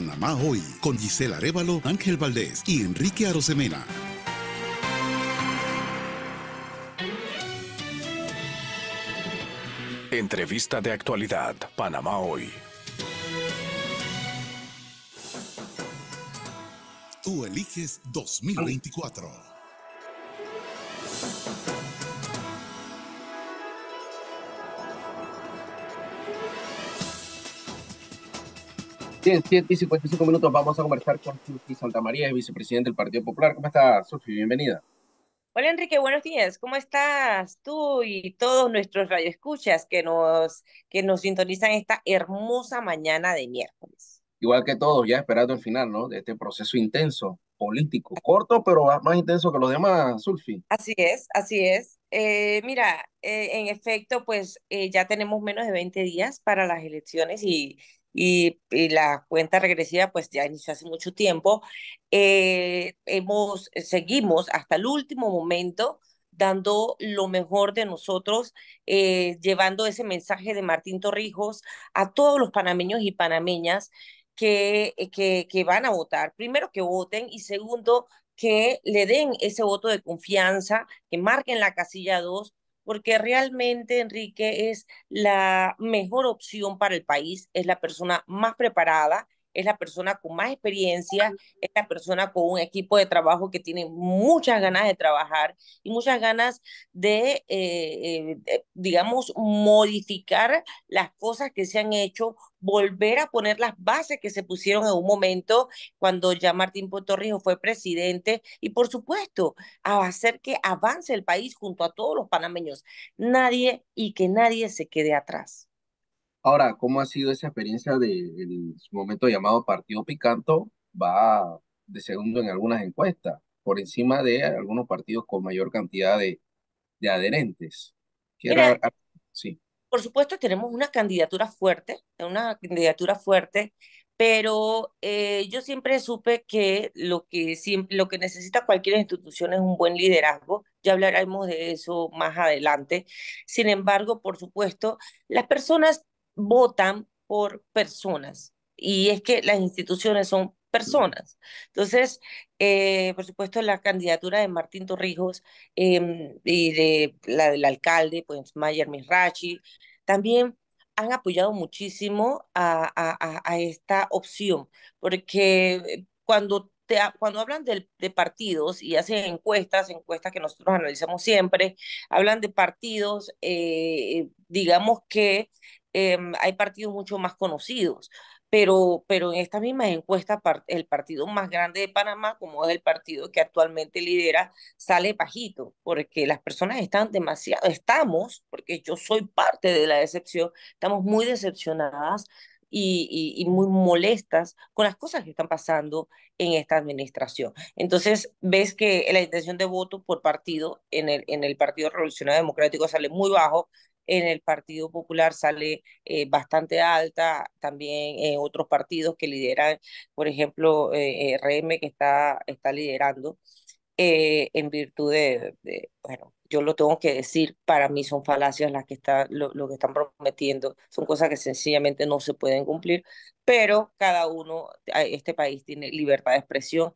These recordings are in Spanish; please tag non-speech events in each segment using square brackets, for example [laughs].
Panamá hoy con Gisela Arévalo, Ángel Valdés y Enrique Arosemena. Entrevista de actualidad, Panamá hoy. Tú eliges 2024. Bien, minutos vamos a conversar con Susi Santamaría, vicepresidente del Partido Popular. ¿Cómo estás, Sulfi? Bienvenida. Hola, Enrique, buenos días. ¿Cómo estás tú y todos nuestros radioescuchas que nos, que nos sintonizan esta hermosa mañana de miércoles? Igual que todos, ya esperando el final, ¿no? De este proceso intenso político, corto, pero más intenso que los demás, Sulfi. Así es, así es. Eh, mira, eh, en efecto, pues eh, ya tenemos menos de 20 días para las elecciones y y, la cuenta regresiva pues ya inició hace mucho tiempo. Eh, hemos, eh, seguimos hasta el último momento dando lo mejor de nosotros, eh, llevando ese mensaje de Martín Torrijos a todos los panameños y panameñas que, que, que van a votar. Primero que voten y segundo que le den ese voto de confianza, que marquen la casilla 2 porque realmente Enrique es la mejor opción para el país, es la persona más preparada, es la persona con más experiencia, es la persona con un equipo de trabajo que tiene muchas ganas de trabajar y muchas ganas de, eh, eh, digamos, modificar las cosas que se han hecho volver a poner las bases que se pusieron en un momento cuando ya Martín Potorrijo fue presidente y por supuesto a hacer que avance el país junto a todos los panameños, nadie y que nadie se quede atrás. Ahora, ¿cómo ha sido esa experiencia del momento llamado Partido Picanto? Va de segundo en algunas encuestas, por encima de algunos partidos con mayor cantidad de, adherentes. sí. Por supuesto, tenemos una candidatura fuerte, una candidatura fuerte, pero eh, yo siempre supe que lo que, siempre, lo que necesita cualquier institución es un buen liderazgo, ya hablaremos de eso más adelante. Sin embargo, por supuesto, las personas votan por personas y es que las instituciones son personas. Entonces, eh, por supuesto, la candidatura de Martín Torrijos em, y de la del alcalde, pues Mayer Misrachi, también han apoyado muchísimo a, a, esta opción, porque cuando te, cuando hablan de, partidos y hacen encuestas, encuestas que nosotros analizamos siempre, hablan de partidos, eh, digamos que Em, hay partidos mucho más conocidos, pero, pero en esta misma encuesta el partido más grande de Panamá, como es el partido que actualmente lidera, sale bajito, porque las personas están demasiado, estamos, porque yo soy parte de la decepción, estamos muy decepcionadas y, y, muy molestas con las cosas que están pasando en esta administración. Entonces, ves que la intención de voto por partido en el, en el Partido Revolucionario Democrático sale muy bajo, en el Partido Popular sale eh, bastante alta, también en eh, otros partidos que lideran, por ejemplo, eh, RM que está, está liderando, en virtud de, bueno, yo lo tengo que decir, para mí son falacias las que está, lo, que están prometiendo, son cosas que sencillamente no se pueden cumplir, pero cada uno, este país tiene libertad de expresión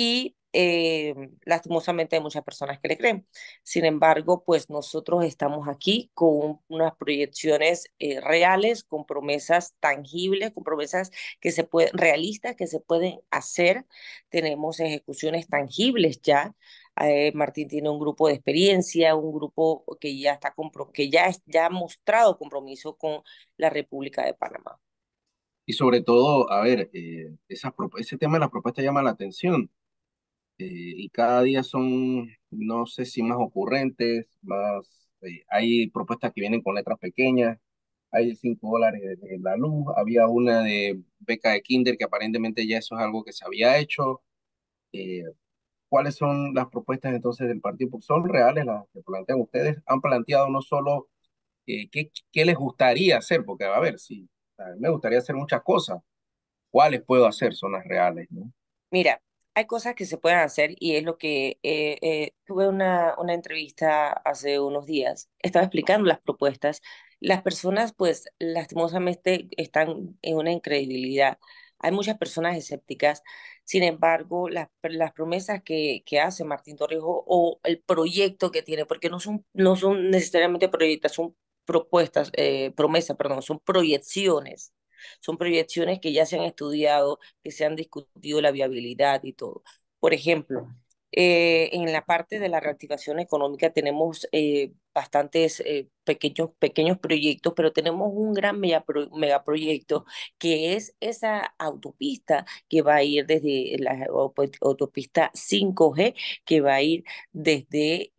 y eh, lastimosamente hay muchas personas que le creen. Sin embargo, pues nosotros estamos aquí con unas proyecciones eh, reales, con promesas tangibles, con promesas que se pueden, realistas que se pueden hacer. Tenemos ejecuciones tangibles ya. Eh, Martín tiene un grupo de experiencia, un grupo que ya está que ya, ya ha mostrado compromiso con la República de Panamá. Y sobre todo, a ver, ese tema de las propuestas llama la atención eh, y cada día son, no sé si más ocurrentes, más, eh, hay propuestas que vienen con letras pequeñas, hay cinco dólares de la luz, había una de beca de kinder que aparentemente ya eso es algo que se había hecho. Eh, ¿Cuáles son las propuestas entonces del partido? son reales las que plantean ustedes. Han planteado no solo qué, les gustaría hacer, porque a ver, si me gustaría hacer muchas cosas. ¿Cuáles puedo hacer? Son las reales, ¿no? Mira, hay cosas que se pueden hacer y es lo que eh, eh, tuve una, una, entrevista hace unos días, estaba explicando las propuestas. Las personas, pues, lastimosamente están en una incredibilidad. Hay muchas personas escépticas, sin embargo, las, las promesas que, que, hace Martín Torrejo o el proyecto que tiene, porque no son, no son necesariamente proyectos, son propuestas, eh, promesas, perdón, son proyecciones son proyecciones que ya se han estudiado, que se han discutido la viabilidad y todo. Por ejemplo, eh, en la parte de la reactivación económica tenemos eh, bastantes eh, pequeños, pequeños proyectos, pero tenemos un gran megaproyecto que es esa autopista que va a ir desde la autopista 5G, que va a ir desde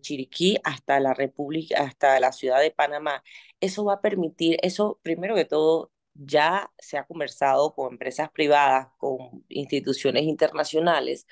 Chiriquí hasta la República, hasta la ciudad de Panamá. Eso va a permitir, eso primero que todo, ya se ha conversado con empresas privadas, con instituciones internacionales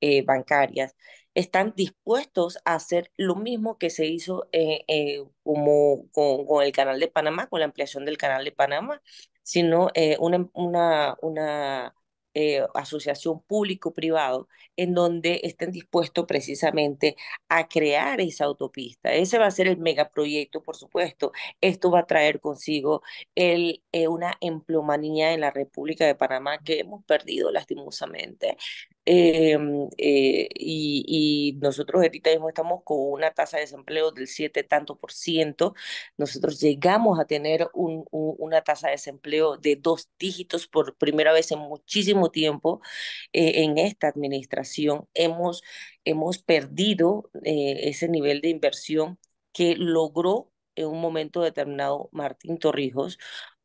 eh, bancarias, están dispuestos a hacer lo mismo que se hizo eh, eh, como con, el canal de Panamá, con la ampliación del canal de Panamá, sino una, una eh, asociación público-privado, en donde estén dispuestos precisamente a crear esa autopista. Ese va a ser el megaproyecto, por supuesto. Esto va a traer consigo el, eh, una emplomanía en la República de Panamá que hemos perdido lastimosamente. Em, eh, y, nosotros ahorita mismo estamos con una tasa de desempleo del 7 tanto por ciento. Nosotros llegamos a tener una tasa de desempleo de dos dígitos por primera vez en muchísimo tiempo eh, en esta administración. Hemos, hemos perdido eh, ese nivel de inversión que logró en un momento determinado Martín Torrijos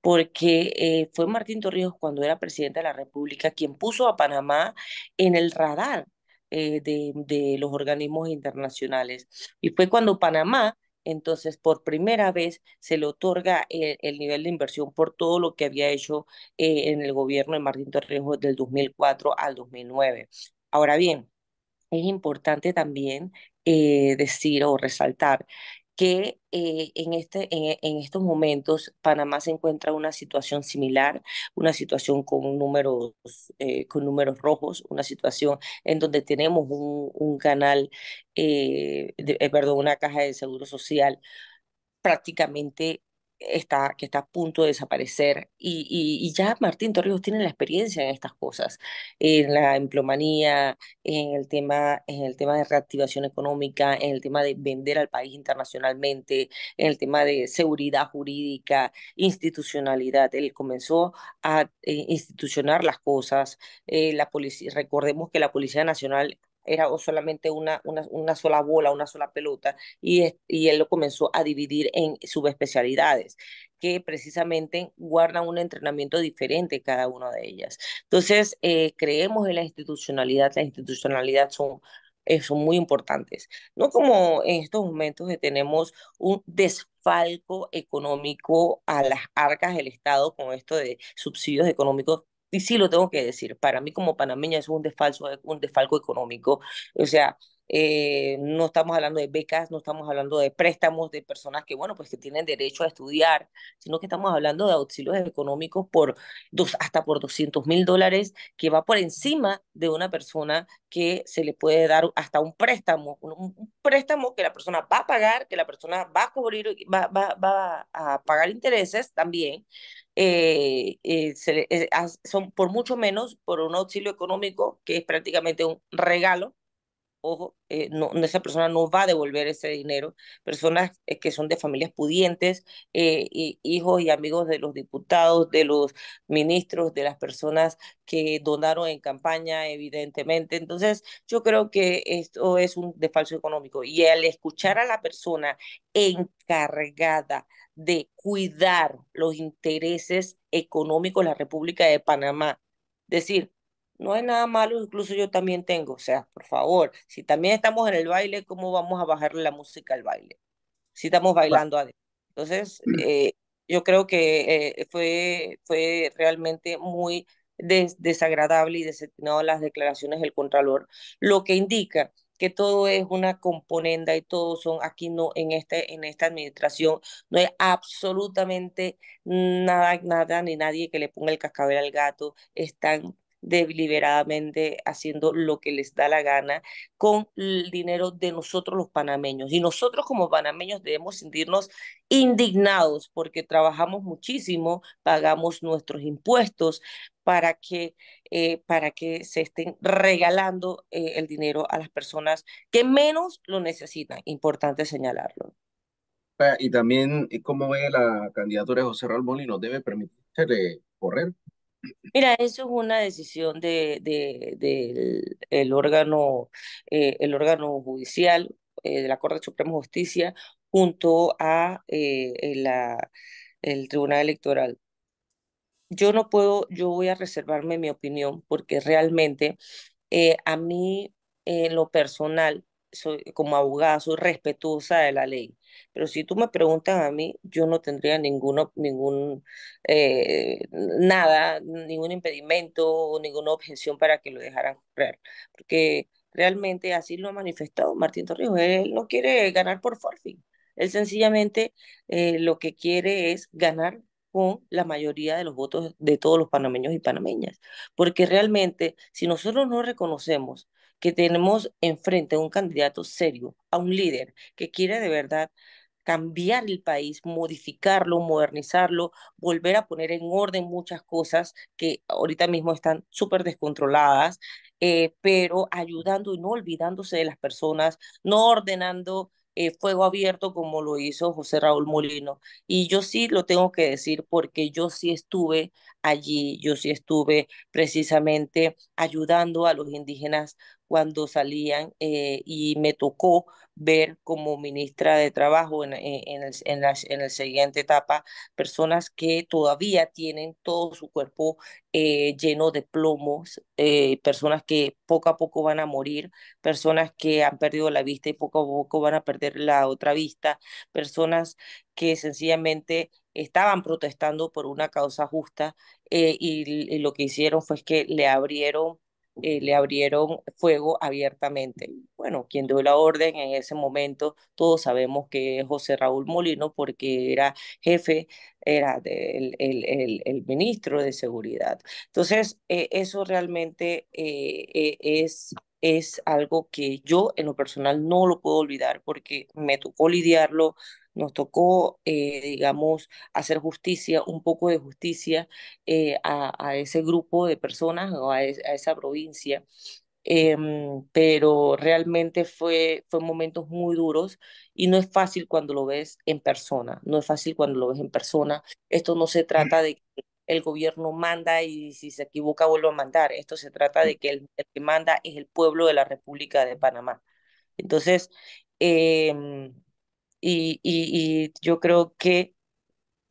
porque eh, fue Martín Torrijos cuando era presidente de la República quien puso a Panamá en el radar eh, de, los organismos internacionales. Y fue cuando Panamá entonces, por primera vez se le otorga el, nivel de inversión por todo lo que había hecho eh, en el gobierno de Martín Torrijos del 2004 al 2009. Ahora bien, es importante también decir o resaltar que eh, en, este, en, estos momentos Panamá se encuentra una situación similar, una situación con números, eh, con números rojos, una situación en donde tenemos un, canal, eh, perdón, una caja de seguro social prácticamente está, que está a punto de desaparecer. Y, ya Martín Torrijos tiene la experiencia en estas cosas, en la emplomanía, en el, tema, en el tema de reactivación económica, en el tema de vender al país internacionalmente, en el tema de seguridad jurídica, institucionalidad. Él comenzó a eh, institucionar las cosas. Eh, la policía, recordemos que la Policía Nacional era solamente una, una, sola bola, una sola pelota, y, y él lo comenzó a dividir en subespecialidades que precisamente guardan un entrenamiento diferente cada una de ellas. Entonces, eh, creemos en la institucionalidad, la institucionalidad son eh, son muy importantes. No como en estos momentos que tenemos un desfalco económico a las arcas del Estado con esto de subsidios económicos y sí lo tengo que decir, para mí como panameña es un desfalco, eh, un desfalco económico. O sea, eh, no estamos hablando de becas, no estamos hablando de préstamos de personas que, bueno, pues que tienen derecho a estudiar, sino que estamos hablando de auxilios económicos por hasta por 200 mil dólares, que va por encima de una persona que se le puede dar hasta un préstamo, un, préstamo que la persona va a pagar, que la persona va a cubrir, va, va a pagar intereses también, eh, eh, eh son por mucho menos por un auxilio económico que es prácticamente un regalo eh, no, esa persona no va a devolver ese dinero. Personas eh, que son de familias pudientes, eh, hijos y amigos de los diputados, de los ministros, de las personas que donaron en campaña, evidentemente. Entonces, yo creo que esto es un falso económico. Y al escuchar a la persona encargada de cuidar los intereses económicos de la República de Panamá, decir, no hay nada malo, incluso yo también tengo. O sea, por favor, si también estamos en el baile, ¿cómo vamos a bajarle la música al baile? Si estamos bailando Entonces, mm. eh, yo creo que eh, fue, fue realmente muy desagradable y desatinado las declaraciones del Contralor, lo que indica que todo es una componenda y todos son aquí no en este, en esta administración no hay absolutamente nada nada ni nadie que le ponga el cascabel al gato están deliberadamente haciendo lo que les da la gana con el dinero de nosotros los panameños. Y nosotros como panameños debemos sentirnos indignados porque trabajamos muchísimo, pagamos nuestros impuestos para que, eh, para que se estén regalando eh, el dinero a las personas que menos lo necesitan. Importante señalarlo. Y también, eh, ¿cómo ve la candidatura de José Raúl Molino? ¿Debe permitirse correr Mira, eso es una decisión del de, el órgano, eh, el órgano judicial, eh, de la Corte Suprema de Justicia, junto a eh, la, el Tribunal Electoral. Yo no puedo, yo voy a reservarme mi opinión porque realmente a mí, en lo personal, soy, como abogada, soy respetuosa de la ley. Pero si tú me preguntas a mí, yo no tendría ninguno, ningún, eh, nada, ningún impedimento o ninguna objeción para que lo dejaran correr. Porque realmente así lo ha manifestado Martín Torrijos. Él no quiere ganar por forfeit. Él sencillamente eh, lo que quiere es ganar con la mayoría de los votos de todos los panameños y panameñas. Porque realmente, si nosotros no reconocemos que tenemos enfrente a un candidato serio, a un líder que quiere de verdad cambiar el país, modificarlo, modernizarlo, volver a poner en orden muchas cosas que ahorita mismo están súper descontroladas, eh, pero ayudando y no olvidándose de las personas, no ordenando eh, fuego abierto como lo hizo José Raúl Molino. Y yo sí lo tengo que decir porque yo sí estuve allí, yo sí estuve precisamente ayudando a los indígenas cuando salían eh, y me tocó ver como ministra de Trabajo en, el, la, siguiente etapa personas que todavía tienen todo su cuerpo eh, lleno de plomos, eh, personas que poco a poco van a morir, personas que han perdido la vista y poco a poco van a perder la otra vista, personas que sencillamente estaban protestando por una causa justa y, lo que hicieron fue que le abrieron eh, le abrieron fuego abiertamente. Bueno, quien dio la orden en ese momento, todos sabemos que es José Raúl Molino, porque era jefe, era el, el, ministro de Seguridad. Entonces, eh, eso realmente eh, es es algo que yo en lo personal no lo puedo olvidar porque me tocó lidiarlo nos tocó, eh, digamos, hacer justicia, un poco de justicia eh, a, ese grupo de personas o a, esa provincia. Em, pero realmente fue, fue momentos muy duros y no es fácil cuando lo ves en persona, no es fácil cuando lo ves en persona. Esto no se trata de que el gobierno manda y si se equivoca vuelve a mandar. Esto se trata mm. de que el, que manda es el pueblo de la República de Panamá. Entonces, em, y, yo creo que,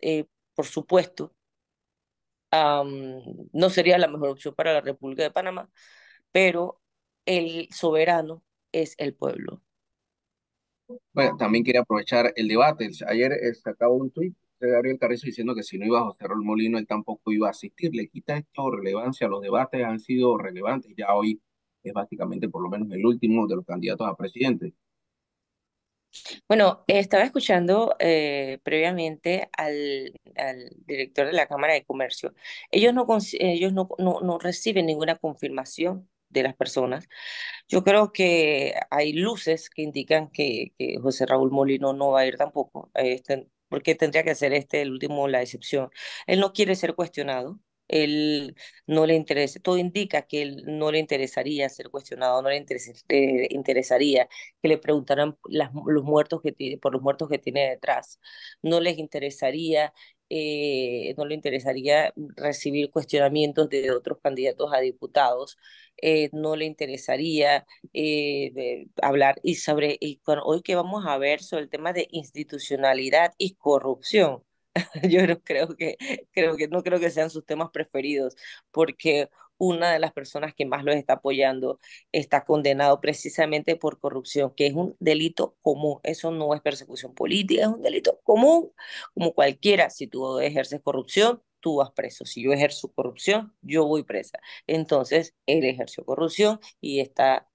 eh, por supuesto, no sería la mejor opción para la República de Panamá, pero el soberano es el pueblo. Bueno, también quería aprovechar el debate. Ayer eh, sacaba un tuit de Gabriel Carrizo diciendo que si no iba a José Rol Molino, él tampoco iba a asistir. Le quita esto relevancia. Los debates han sido relevantes. Ya hoy es básicamente, por lo menos, el último de los candidatos a presidente. Bueno, estaba escuchando eh, previamente al, director de la Cámara de Comercio. Ellos no, ellos no, no, reciben ninguna confirmación de las personas. Yo creo que hay luces que indican que, José Raúl Molino no va a ir tampoco, eh, porque tendría que ser este el último la excepción. Él no quiere ser cuestionado, él no le interesa, todo indica que no le interesaría ser cuestionado, no le eh, interesaría que le preguntaran los muertos que tiene, por los muertos que tiene detrás, no les interesaría, eh, no le interesaría recibir cuestionamientos de otros candidatos a diputados, eh, no le interesaría hablar y sobre hoy que vamos a ver sobre el tema de institucionalidad y corrupción [laughs] yo no creo que, creo que, no creo que sean sus temas preferidos, porque una de las personas que más los está apoyando está condenado precisamente por corrupción, que es un delito común. Eso no es persecución política, es un delito común, como cualquiera. Si tú ejerces corrupción, tú vas preso. Si yo ejerzo corrupción, yo voy presa. Entonces, él ejerció corrupción y está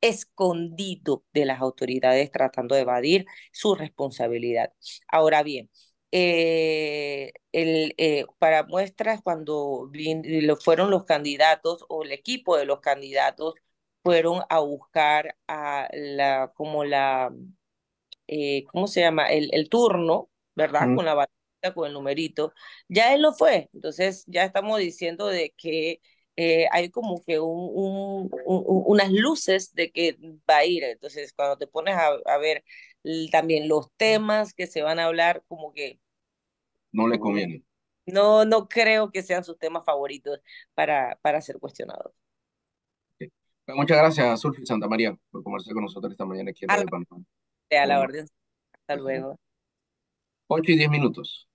escondido de las autoridades tratando de evadir su responsabilidad. Ahora bien, eh, el, eh, para muestras cuando fueron los candidatos o el equipo de los candidatos fueron a buscar a la como la eh, cómo se llama el, turno verdad con la batalla con el numerito ya él lo fue entonces ya estamos diciendo de que hay como que unas luces de que va a ir. Entonces, cuando te pones a ver también los temas que se van a hablar, como que... No le conviene. No, no creo que sean sus temas favoritos para, para ser cuestionados. Pues, muchas gracias, Sulfi Santa María, por conversar con nosotros esta mañana aquí en la Hasta luego. Ocho y diez minutos.